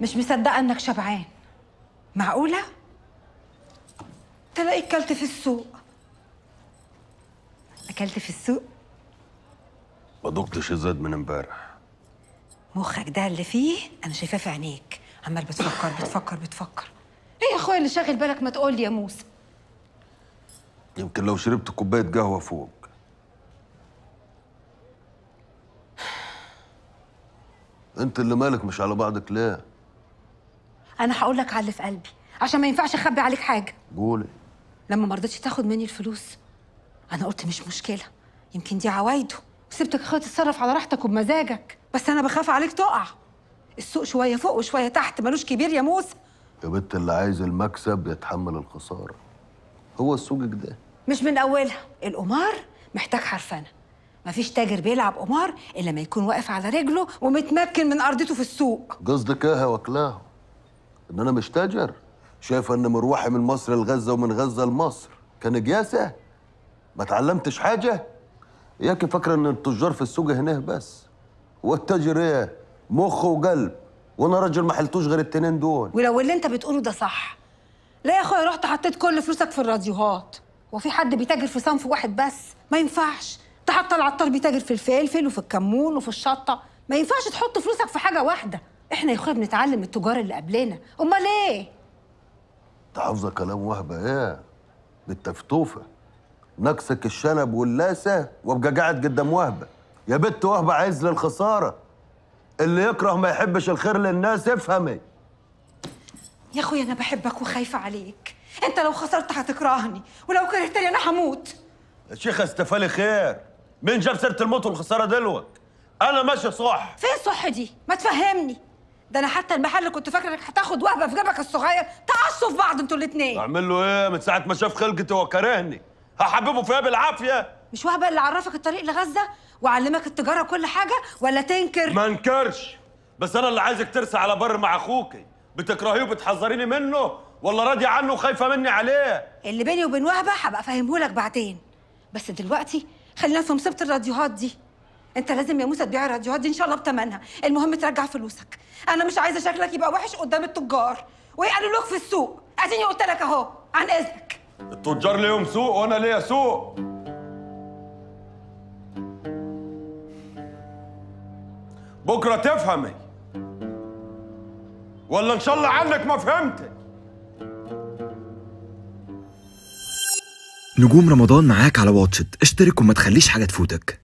مش مصدقه انك شبعان معقوله تلاقيك اكلت في السوق اكلت في السوق ما دقتش الزاد من امبارح مخك ده اللي فيه انا شايفاه في عينيك عمال بتفكر بتفكر بتفكر ايه يا اخويا اللي شاغل بالك ما تقول لي يا موسى يمكن لو شربت كوبايه قهوه فوق انت اللي مالك مش على بعضك ليه انا هقول لك على اللي في قلبي عشان ما ينفعش اخبي عليك حاجه قولي لما ما رضيتش تاخد مني الفلوس انا قلت مش مشكله يمكن دي عوايده وسبتك خالص تتصرف على راحتك وبمزاجك بس انا بخاف عليك تقع السوق شويه فوق وشويه تحت ملوش كبير يا موسى يا بنت اللي عايز المكسب يتحمل الخساره هو السوق كده مش من اولها القمار محتاج حرفنه مفيش تاجر بيلعب قمار الا ما يكون واقف على رجله ومتمكن من ارضيته في السوق قصدك ايه يا وكلاه ان انا مش تاجر شايفه ان مروحي من مصر لغزه ومن غزه لمصر كان جياسه ما اتعلمتش حاجه اياك فاكره ان التجار في السوق هنا بس والتاجر ايه مخ وقلب وانا راجل ما حلتوش غير التنين دول ولو اللي انت بتقوله ده صح لا يا اخويا رحت حطيت كل فلوسك في الراديوهات وفي حد بيتاجر في صنف واحد بس ما ينفعش تحط حتى العطار بيتاجر في الفلفل وفي الكمون وفي الشطه ما ينفعش تحط فلوسك في حاجه واحده احنا يا اخويا بنتعلم التجار اللي قبلنا امال ايه انت عاوزه كلام وهبه ايه بالتفتوفه نكسك الشنب واللاسه قاعد قدام وهبه يا بنت وهبه عايز للخساره اللي يكره ما يحبش الخير للناس افهمي يا اخويا انا بحبك وخايفه عليك انت لو خسرت هتكرهني ولو كرهتني انا هموت يا شيخه استفالي خير مين جاب سيره الموت والخساره دلوقتي انا ماشي صح فين صح دي ما تفهمني ده انا حتى المحل اللي كنت فاكرك هتاخد وهبه في جيبك الصغير تعصوا في بعض انتوا الاثنين اعمل له ايه من ساعه ما شاف خلقتي هو كارهني هحببه فيها بالعافيه مش وهبه اللي عرفك الطريق لغزه وعلمك التجاره كل حاجه ولا تنكر ما انكرش بس انا اللي عايزك ترسى على بر مع اخوكي بتكرهيه وبتحذريني منه ولا راضيه عنه وخايفه مني عليه اللي بيني وبين وهبه هبقى افهمهولك بعدين بس دلوقتي خلينا في مصيبه الراديوهات دي انت لازم يا موسى تبيع الراديوهات دي ان شاء الله بتمنها المهم ترجع فلوسك انا مش عايزه شكلك يبقى وحش قدام التجار ويقللوك في السوق اديني قلت لك اهو عن اذنك التجار ليهم سوق وانا ليا سوق بكره تفهمي ولا ان شاء الله عنك ما فهمت نجوم رمضان معاك على واتشت اشترك وما تخليش حاجه تفوتك